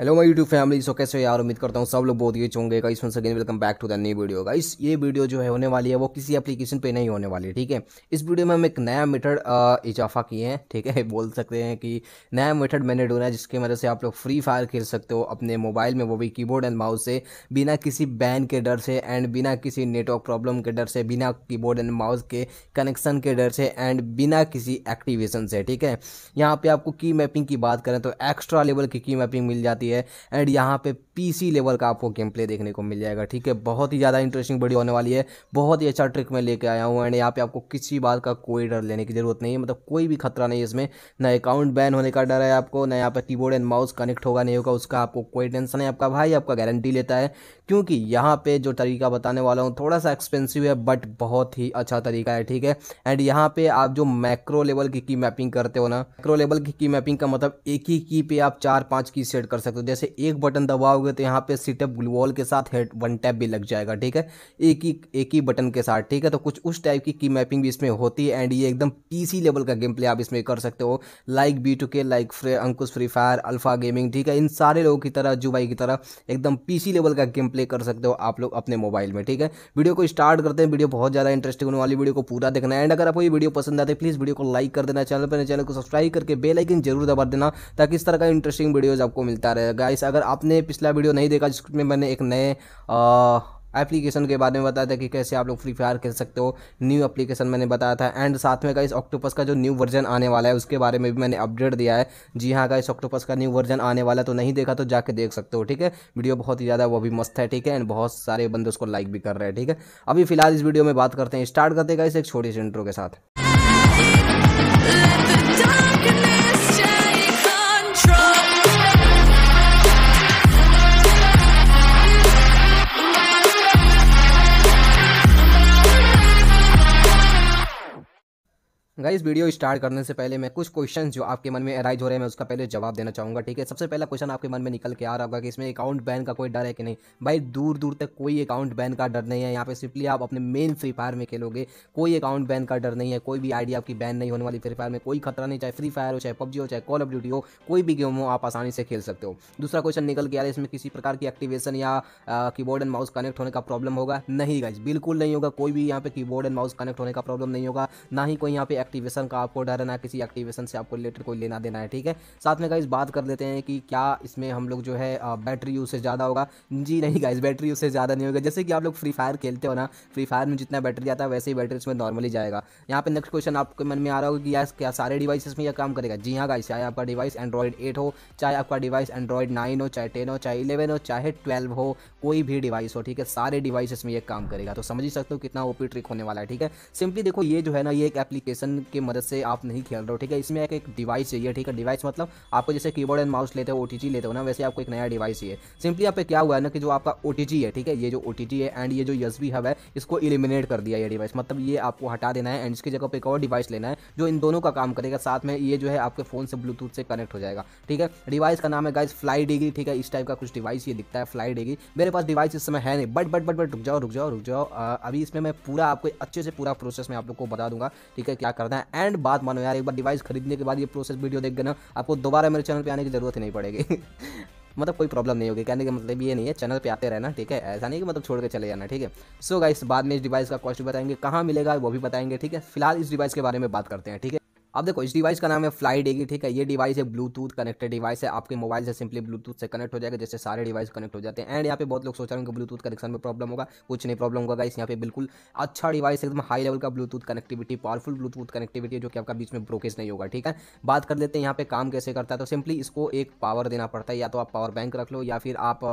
hello my YouTube family so कैसे हो यार उम्मीद करता हूँ सब लोग बहुत ही अच्छे होंगे guys once again welcome back to the new video guys ये वीडियो जो है होने वाली है वो किसी एप्लीकेशन पे नहीं होने वाली है ठीक है इस वीडियो में हम एक नया मेथड इजाफा किए हैं ठीक है बोल सकते हैं कि नया मेथड मैंने ढूंढा है जिसकी मदद से आप लोग फ्री फायर खेल सकते हो अपने मोबाइल में वो भी की एंड माउस से बिना किसी बैन के डर से एंड बिना किसी नेटवर्क प्रॉब्लम के डर से बिना की एंड माउस के कनेक्शन के डर से एंड बिना किसी एक्टिवेशन से ठीक है यहाँ पर आपको की मैपिंग की बात करें तो एक्स्ट्रा लेवल की की मैपिंग मिल जाती है एंड यहाँ पे पीसी लेवल का आपको गेम प्ले देखने को मिल जाएगा ठीक है बहुत ही ज़्यादा इंटरेस्टिंग वीडियो होने वाली है बहुत ही अच्छा ट्रिक मैं लेके आया हूँ एंड यहाँ पे आपको किसी बात का कोई डर लेने की जरूरत नहीं है मतलब कोई भी खतरा नहीं है इसमें ना अकाउंट बैन होने का डर है आपको ना यहाँ पर कीबोर्ड एंड माउस कनेक्ट होगा नहीं होगा उसका आपको कोई टेंशन है आपका भाई आपका गारंटी लेता है क्योंकि यहाँ पे जो तरीका बताने वाला हूँ थोड़ा सा एक्सपेंसिव है बट बहुत ही अच्छा तरीका है ठीक है एंड यहाँ पे आप जो मैक्रो लेवल की की मैपिंग करते हो ना मैक्रो लेवल की की मैपिंग का मतलब एक ही की पे आप चार पाँच की सेट कर सकते हो जैसे एक बटन दबाओगे करोगे तो यहाँ पे सीटअप ग्लूवॉल के साथ हेड वन टैप भी लग जाएगा ठीक है एक ही एक ही बटन के साथ ठीक है तो कुछ उस टाइप की की मैपिंग भी इसमें होती है एंड ये एकदम पीसी लेवल का गेम प्ले आप इसमें कर सकते हो like B two K like फ्रे Ankush free fire alpha gaming ठीक है इन सारे लोगों की तरह जुबाई की तरह एकदम पीसी लेवल का गेम प्ले कर सकते हो आप लोग अपने मोबाइल में ठीक है वीडियो को स्टार्ट करते हैं वीडियो बहुत ज़्यादा इंटरेस्टिंग होने वाली वीडियो को पूरा देखना एंड अगर आपको ये वीडियो पसंद आते प्लीज़ वीडियो को लाइक कर देना चैनल पर चैनल को सब्सक्राइब करके बेलाइकन जरूर दबा देना ताकि इस तरह का इंटरेस्टिंग वीडियोज़ आपको मिलता रहेगा इस अगर आपने पिछला वीडियो नहीं देखा जिसमें मैंने एक नए एप्लीकेशन के बारे में बताया था कि कैसे आप लोग फ्री फायर खेल सकते हो न्यू एप्लीकेशन मैंने बताया था एंड साथ में का इस ऑक्टोपस का जो न्यू वर्जन आने वाला है उसके बारे में भी मैंने अपडेट दिया है जी हाँ का इस ऑक्टोपस का न्यू वर्जन आने वाला तो नहीं देखा तो जाके देख सकते हो ठीक है वीडियो बहुत ही ज़्यादा वो भी मस्त है ठीक है एंड बहुत सारे बंदे उसको लाइक भी कर रहे हैं ठीक है अभी फिलहाल इस वीडियो में बात करते हैं स्टार्ट करते हैं इस एक छोटी सी इंट्रो के साथ गाइस वीडियो स्टार्ट करने से पहले मैं कुछ क्वेश्चन जो आपके मन में अराइज हो रहे हैं मैं उसका पहले जवाब देना चाहूँगा ठीक है सबसे पहला क्वेश्चन आपके मन में निकल के आ रहा होगा कि इसमें अकाउंट बैन का कोई डर है कि नहीं भाई दूर दूर तक कोई अकाउंट बैन का डर नहीं है यहाँ पे सिंपली आप अपने मेन फ्री फायर में खेलोगे कोई अकाउंट बैन का डर नहीं है कोई भी आईडी आपकी बैन नहीं होने वाली फ्री फायर में कोई खतरा नहीं चाहे फ्री फायर हो चाहे पब्जी हो चाहे कॉल ऑफ ड्यूटी हो कोई भी गेम हो आप आसानी से खेल सकते हो दूसरा क्वेश्चन निकल के आ रहा है इसमें किसी प्रकार की एक्टिवेशन या की एंड माउस कनेक्ट होने का प्रॉब्लम होगा नहीं गाइज बिल्कुल नहीं होगा कोई भी यहाँ पे की एंड माउस कनेक्ट होने का प्रॉब्लम नहीं होगा ना ही कोई यहाँ पे एक्टिव एक्टिवेशन का आपको डर है ना किसी एक्टिवेशन से आपको रिलेटेड कोई लेना देना है ठीक है साथ में गाइज बात कर लेते हैं कि क्या इसमें हम लोग जो है बैटरी यूसेज ज़्यादा होगा जी नहीं गाइज बैटरी यूसेज ज़्यादा नहीं होगा जैसे कि आप लोग फ्री फायर खेलते हो ना फ्री फायर में जितना बैटरी आता है वैसे ही बैटरी इसमें नॉर्मली जाएगा यहाँ पर नेक्स्ट क्वेश्चन आपके मन में आ रहा होगा कि यार क्या सारे डिवाइसेस में यह काम करेगा जी हाँ गाइज चाहे आपका डिवाइस एंड्रॉइड एट हो चाहे आपका डिवाइस एंड्रॉइड नाइन हो चाहे टेन हो चाहे इलेवन हो चाहे ट्वेल्व हो कोई भी डिवाइस हो ठीक है सारे डिवाइसेस में यह काम करेगा तो समझ ही सकते हो कितना ओपी ट्रिक होने वाला है ठीक है सिंपली देखो ये जो है ना ये एक एप्लीकेशन की मदद से आप नहीं खेल रहे हो ठीक है इसमें एक एक डिवाइस चाहिए ठीक है डिवाइस मतलब आपको जैसे कीबोर्ड एंड माउस लेते हो ओटीजी लेते हो ना वैसे आपको एक नया डिवाइस चाहिए सिंपली यहाँ पे क्या हुआ है ना कि जो आपका ओटीजी है ठीक है ये जो ओटीजी है एंड ये जो यस हब है इसको इलिमिनेट कर दिया ये डिवाइस मतलब ये आपको हटा देना है एंड इसकी जगह पर एक और डिवाइस लेना है जो इन दोनों का काम करेगा साथ में ये जो है आपके फ़ोन से ब्लूटूथ से कनेक्ट हो जाएगा ठीक है डिवाइस का नाम है गाइज फ्लाई डिग्री ठीक है इस टाइप का कुछ डिवाइस ये दिखता है फ्लाई डिग्री मेरे पास डिवाइस इस समय है नहीं बट बट बट बट रुक जाओ रुक जाओ रुक जाओ अभी इसमें मैं पूरा आपको अच्छे से पूरा प्रोसेस मैं आप लोग को बता दूंगा ठीक है क्या करना है सकता है एंड बात मानो यार एक बार डिवाइस खरीदने के बाद ये प्रोसेस वीडियो देख ना आपको दोबारा मेरे चैनल पर आने की जरूरत ही नहीं पड़ेगी मतलब कोई प्रॉब्लम नहीं होगी कहने का मतलब ये नहीं है चैनल पे आते रहना ठीक है ऐसा नहीं कि मतलब छोड़ के चले जाना ठीक है सो गाइस बाद में इस डिवाइस का कॉस्ट बताएंगे कहाँ मिलेगा वो भी बताएंगे ठीक है फिलहाल इस डिवाइस के बारे में बात करते हैं ठीक है अब देखो इस डिवाइस का नाम है फ्लाई डेगी ठीक है ये डिवाइस है ब्लूटूथ कनेक्टेड डिवाइस है आपके मोबाइल से सिंपली ब्लूटूथ से कनेक्ट हो जाएगा जैसे सारे डिवाइस कनेक्ट हो जाते हैं एंड यहाँ पे बहुत लोग सोच रहे हैं कि ब्लूटूथ कनेक्शन में प्रॉब्लम होगा कुछ नहीं प्रॉब्लम होगा इस यहाँ पे बिल्कुल अच्छा डिवाइस एकदम हाई लेवल का bluetooth connectivity powerful bluetooth connectivity जो कि आपका बीच में ब्रोकेज नहीं होगा ठीक है बात कर लेते हैं यहाँ पे काम कैसे करता है तो सिंपली इसको एक पावर देना पड़ता है या तो आप पावर बैंक रख लो या फिर आप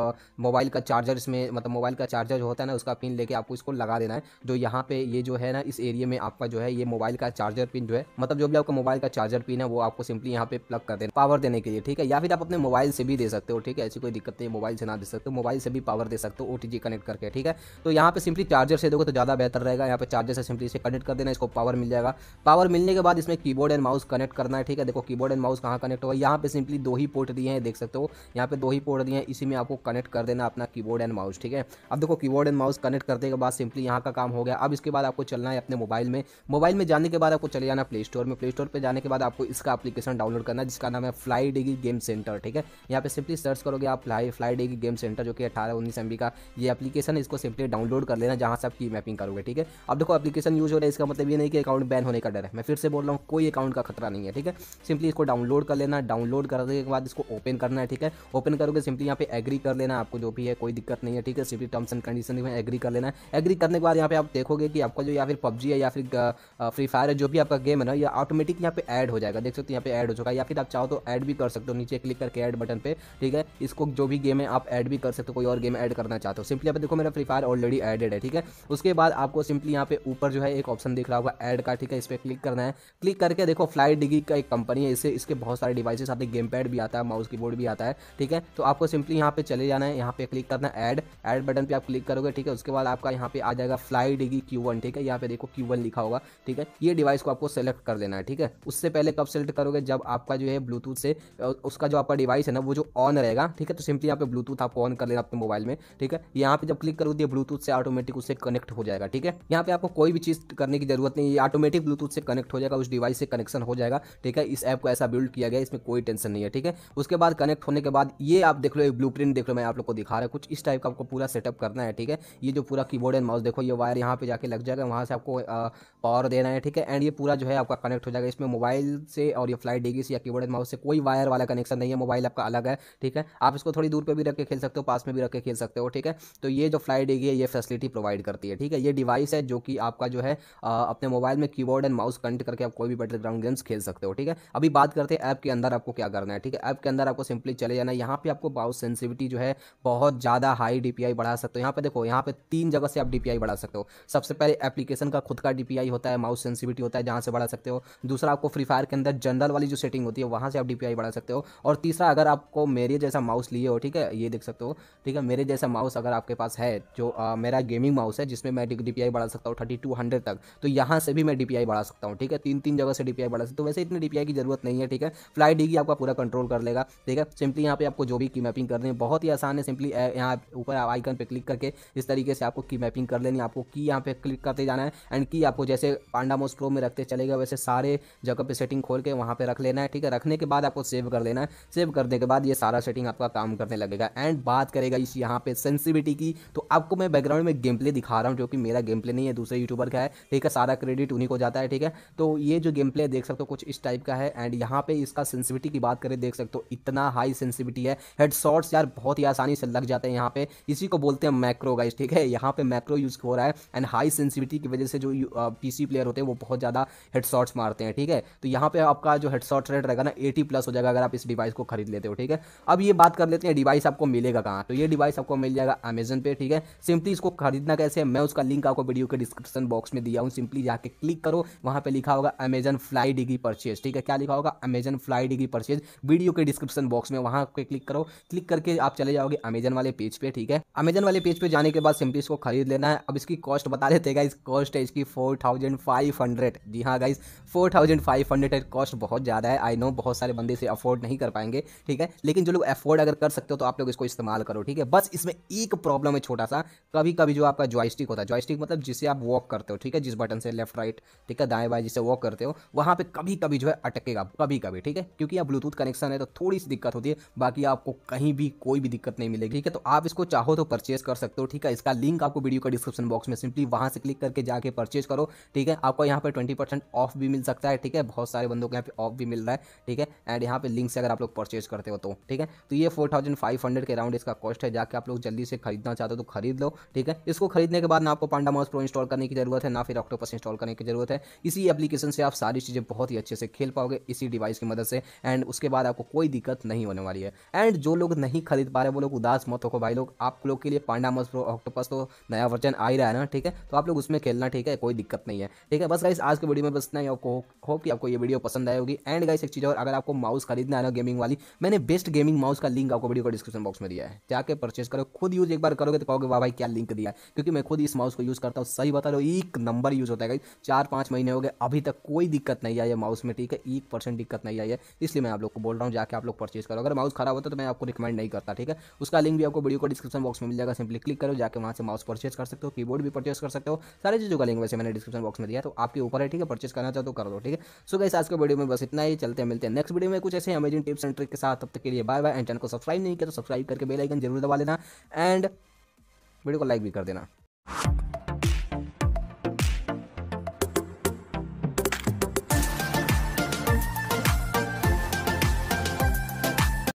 मोबाइल का चार्जर इसमें मतलब मोबाइल का चार्जर जो होता है ना उसका पिन लेके आपको इसको लगा देना है जो यहाँ पे ये जो है ना इस एरिया में आपका जो है ये मोबाइल का चार्जर पिन जो है मतलब जो भी आपको आपका मोबाइल का चार्जर पिन है वो आपको सिंपली यहाँ पे प्लग कर देना पावर देने के लिए ठीक है या फिर आप अपने मोबाइल से भी दे सकते हो ठीक है ऐसी कोई दिक्कत नहीं मोबाइल से ना दे सकते हो मोबाइल से भी पावर दे सकते हो ओ कनेक्ट करके ठीक है तो यहाँ पे सिंपली चार्जर से दोगे तो ज़्यादा बेहतर रहेगा यहाँ पे चार्जर से सिंपली इसे कनेक्ट कर देना इसको पावर मिल जाएगा पावर मिलने के बाद इसमें की एंड माउस कनेक्ट करना है ठीक है देखो की एंड माउस कहाँ कनेक्ट होगा यहाँ पे सिंपली दो ही पोर्ट दिए हैं देख सकते हो यहाँ पे दो ही पोर्ट दिए हैं इसी में आपको कनेक्ट कर देना अपना की एंड माउस ठीक है अब देखो की एंड माउस कनेक्ट करने के बाद सिंपली यहाँ का काम हो गया अब इसके बाद आपको चलना है अपने मोबाइल में मोबाइल में जाने के बाद आपको चले जाना प्ले स्टोर में प्ले स्टोर स्टोर पर जाने के बाद आपको इसका एप्लीकेशन डाउनलोड करना है जिसका नाम है फ्लाई डेगी गेम सेंटर ठीक है यहाँ पे सिंपली सर्च करोगे आप fly Flydigi game center जो कि अठारह उन्नीस एम का ये एप्लीकेशन है इसको सिंपली डाउनलोड कर लेना जहाँ से आप की मैपिंग करोगे ठीक है अब देखो एप्लीकेशन यूज हो रहा है इसका मतलब ये नहीं कि अकाउंट बैन होने का डर है मैं फिर से बोल रहा हूँ कोई अकाउंट का खतरा नहीं है ठीक है सिंपली इसको डाउनलोड कर लेना डाउनलोड करने के बाद इसको ओपन करना है ठीक है ओपन करोगे सिंपली यहाँ पे एग्री कर लेना आपको जो भी है कोई दिक्कत नहीं है ठीक है सिंपली टर्म्स एंड कंडीशन में एग्री कर लेना है एग्री करने के बाद यहाँ पे आप देखोगे कि आपका जो या फिर पबजी है या फिर फ्री फायर है जो भी आपका गेम है ना ये ऑटोमेटिक ऑटोमेटिक यहाँ पे ऐड हो जाएगा देख सकते यहाँ पे ऐड हो चुका है या फिर आप चाहो तो ऐड भी कर सकते हो नीचे क्लिक करके ऐड बटन पे ठीक है इसको जो भी गेम है आप ऐड भी कर सकते हो कोई और गेम ऐड करना चाहते हो सिंपली पे देखो मेरा फ्री फायर ऑलरेडी एडेड है ठीक है उसके बाद आपको सिंपली यहाँ पे ऊपर जो है एक ऑप्शन दिख रहा होगा एड का ठीक है इस पर क्लिक करना है क्लिक करके देखो फ्लाइट डिगी का एक कंपनी है इससे इसके बहुत सारे डिवाइसेस आते हैं गेम पैड भी आता है माउस की भी आता है ठीक है तो आपको सिंपली यहाँ पे चले जाना है यहाँ पे क्लिक करना है एड एड बटन पर आप क्लिक करोगे ठीक है उसके बाद आपका यहाँ पे आ जाएगा फ्लाई डिगी क्यू ठीक है यहाँ पे देखो क्यू लिखा होगा ठीक है ये डिवाइस को आपको सेलेक्ट कर देना है ठीक ठीक है उससे पहले कब सेलेक्ट करोगे जब आपका जो है ब्लूटूथ से उसका जो आपका डिवाइस है ना वो जो ऑन रहेगा ठीक है तो सिंपली यहाँ पे ब्लूटूथ आपको ऑन कर लेना अपने मोबाइल में ठीक है यहाँ पे जब क्लिक दिए ब्लूटूथ से ऑटोमेटिक उससे कनेक्ट हो जाएगा ठीक है यहाँ पे आपको कोई भी चीज़ करने की जरूरत नहीं है ऑटोमेटिक ब्लूटूथ से कनेक्ट हो जाएगा उस डिवाइस से कनेक्शन हो जाएगा ठीक है इस ऐप को ऐसा बिल्ड किया गया इसमें कोई टेंशन नहीं है ठीक है उसके बाद कनेक्ट होने के बाद ये आप देख लो एक ब्लू देख लो मैं आप लोग को दिखा रहा हूँ कुछ इस टाइप का आपको पूरा सेटअप करना है ठीक है ये जो पूरा की एंड माउस देखो ये वायर यहाँ पे जाके लग जाएगा वहां से आपको पावर देना है ठीक है एंड ये पूरा जो है आपका कनेक्ट हो जाएगा जाएगा इसमें मोबाइल से और ये फ्लाइट डेगी से या कीबोर्ड एंड माउस से कोई वायर वाला कनेक्शन नहीं है मोबाइल आपका अलग है ठीक है आप इसको थोड़ी दूर पर भी रख के खेल सकते हो पास में भी रख के खेल सकते हो ठीक है तो ये जो फ्लाइट डेगी है ये फैसिलिटी प्रोवाइड करती है ठीक है ये डिवाइस है जो कि आपका जो है अपने मोबाइल में कीबोर्ड एंड माउस कनेक्ट करके आप कोई भी बैटल ग्राउंड गेम्स खेल सकते हो ठीक है अभी बात करते हैं ऐप के अंदर आपको क्या करना है ठीक है ऐप के अंदर आपको सिंपली चले जाना है यहाँ पर आपको बाउस सेंसिविटी जो है बहुत ज़्यादा हाई डी बढ़ा सकते हो यहाँ पर देखो यहाँ पर तीन जगह से आप डी बढ़ा सकते हो सबसे पहले एप्लीकेशन का खुद का डीपीआई होता है माउस सेंसिटिविटी होता है जहाँ से बढ़ा सकते हो दूसरा आपको फ्री फायर के अंदर जनरल वाली जो सेटिंग होती है वहाँ से आप डी बढ़ा सकते हो और तीसरा अगर आपको मेरे जैसा माउस लिए हो ठीक है ये देख सकते हो ठीक है मेरे जैसा माउस अगर आपके पास है जो मेरा गेमिंग माउस है जिसमें मैं डी बढ़ा सकता हूँ थर्टी टू हंड्रेड तक तो यहाँ से भी मैं डी बढ़ा सकता हूँ ठीक है तीन तीन जगह से डी बढ़ा सकता हूँ तो वैसे इतनी डी की जरूरत नहीं है ठीक है फ्लाई डी की आपका पूरा कंट्रोल कर लेगा ठीक है सिंपली यहाँ पे आपको जो भी की मैपिंग करनी है बहुत ही आसान है सिंपली यहाँ ऊपर आइकन पर क्लिक करके इस तरीके से आपको की मैपिंग कर लेनी आपको की यहाँ पे क्लिक करते जाना है एंड की आपको जैसे मोस प्रो में रखते चलेगा वैसे सारे जगह पे सेटिंग खोल के वहाँ पे रख लेना है ठीक है रखने के बाद आपको सेव कर लेना है सेव करने के बाद ये सारा सेटिंग आपका काम करने लगेगा एंड बात करेगा इस यहाँ पे सेंसिविटी की तो आपको मैं बैकग्राउंड में गेम प्ले दिखा रहा हूँ जो कि मेरा गेम प्ले नहीं है दूसरे यूट्यूबर का है ठीक है सारा क्रेडिट उन्हीं को जाता है ठीक है तो ये जो गेम प्ले देख सकते हो कुछ इस टाइप का है एंड यहाँ पे इसका सेंसिविटी की बात करें देख सकते हो इतना हाई सेंसिविटी है हेडशॉट्स यार बहुत ही आसानी से लग जाते हैं यहाँ पे इसी को बोलते हैं मैक्रो गाइस ठीक है यहाँ पे मैक्रो यूज़ हो रहा है एंड हाई सेंसिविटी की वजह से जो पीसी प्लेयर होते हैं वो बहुत ज़्यादा शॉर्ट्स मारते हैं ठीक है तो यहाँ पे आपका जो हेडसॉट रेट रहेगा ना एटी प्लस हो जाएगा अगर आप इस डिवाइस को खरीद लेते हो ठीक है अब ये बात कर लेते हैं डिवाइस आपको मिलेगा कहाँ तो ये डिवाइस आपको मिल जाएगा अमेजन पे ठीक है सिंपली इसको खरीदना कैसे है मैं उसका लिंक आपको वीडियो के डिस्क्रिप्शन बॉक्स में दिया हूँ सिंपली जाके क्लिक करो वहाँ पर लिखा होगा अमेजन फ्लाई डिग्री परचेज ठीक है क्या लिखा होगा Amazon Flydigi purchase video के डिस्क्रिप्शन बॉक्स में वहाँ पर क्लिक करो क्लिक करके आप चले जाओगे अमेजन वाले पेज पे ठीक है अमेजन वाले पेज पे जाने के बाद सिंपली इसको खरीद लेना है अब इसकी कॉस्ट बता देते गाइज कॉस्ट है इसकी फोर थाउजेंड फाइव हंड्रेड जी हाँ guys four thousand five hundred cost बहुत ज़्यादा है आई नो बहुत सारे बंदे इसे अफोर्ड नहीं कर पाएंगे ठीक है लेकिन जो लोग अफोर्ड अगर कर सकते हो तो आप लोग इसको इस्तेमाल करो ठीक है बस इसमें एक प्रॉब्लम है छोटा सा कभी कभी जो आपका जॉयस्टिक होता है जॉयस्टिक मतलब जिसे आप वॉक करते हो ठीक है जिस बटन से लेफ्ट राइट ठीक है दाएं बाएँ जिसे वॉक करते हो वहाँ पर कभी कभी जो है अटकेगा कभी कभी ठीक है क्योंकि आप ब्लूटूथ कनेक्शन है तो थोड़ी सी दिक्कत होती है बाकी आपको कहीं भी कोई भी दिक्कत नहीं मिलेगी ठीक है तो आप इसको चाहो तो परचेज कर सकते हो ठीक है इसका लिंक आपको वीडियो का डिस्क्रिप्शन बॉक्स में सिंपली वहाँ से क्लिक करके जाके परचेज करो ठीक है आपको यहाँ पर ट्वेंटी ऑफ भी मिल सकता है है ठीक है बहुत सारे बंदों को यहाँ पे ऑफ भी मिल रहा है ठीक है एंड यहाँ पे लिंक से अगर आप लोग परचेज करते हो तो ठीक है तो ये फोर थाउजेंड फाइव हंड्रेड के अराउंड इसका कॉस्ट है जाके आप लोग जल्दी से खरीदना चाहते हो तो खरीद लो ठीक है इसको खरीदने के बाद ना आपको पांडा माउस प्रो इंस्टॉल करने की जरूरत है ना फिर ऑक्टोपस इंस्टॉल करने की जरूरत है इसी एप्लीकेशन से आप सारी चीज़ें बहुत ही अच्छे से खेल पाओगे इसी डिवाइस की मदद से एंड उसके बाद आपको कोई दिक्कत नहीं होने वाली है एंड जो लोग नहीं खरीद पा रहे वो लोग उदास मत हो भाई लोग आप लोग के लिए पांडा माउस प्रो ऑक्टोपस तो नया वर्जन आ ही रहा है ना ठीक है तो आप लोग उसमें खेलना ठीक है कोई दिक्कत नहीं है ठीक है बस गाइस आज के वीडियो में बस इतना ही आपको होप कि आपको ये वीडियो पसंद आए होगी एंड गाइस एक चीज़ और अगर आपको माउस खरीदना है ना गेमिंग वाली मैंने बेस्ट गेमिंग माउस का लिंक आपको वीडियो को डिस्क्रिप्शन बॉक्स में दिया है जाके परचेस करो खुद यूज़ एक बार करोगे तो कहोगे वाह भाई क्या लिंक दिया है क्योंकि मैं खुद इस माउस को यूज़ करता हूँ सही बता रहा हूँ एक नंबर यूज़ होता है गाइस चार पाँच महीने हो गए अभी तक कोई दिक्कत नहीं आई है माउस में ठीक है एक परसेंट दिक्कत नहीं आई है इसलिए मैं आप लोग को बोल रहा हूँ जाके आप लोग परचेस करो अगर माउस खराब होता तो मैं आपको रिकमेंड नहीं करता ठीक है उसका लिंक भी आपको वीडियो को डिस्क्रिप्शन बॉक्स में मिल जाएगा सिंपली क्लिक करो जाके वहाँ से माउस परचेस कर सकते हो कीबोर्ड भी परचेस कर सकते हो सारी चीज़ों का लिंक वैसे मैंने डिस्क्रिप्शन बॉक्स में दिया तो आपके ऊपर है ठीक है परचेस करना चाहते तो कर दो ठीक है ठीक है सो गई आज के वीडियो में बस इतना ही चलते हैं मिलते हैं नेक्स्ट वीडियो में कुछ ऐसे अमेजिंग टिप्स एंड ट्रिक के साथ तब तक के लिए बाय बाय एंड चैनल को सब्सक्राइब नहीं किया तो सब्सक्राइब करके बेलाइकन जरूर दबा लेना एंड वीडियो को लाइक भी कर देना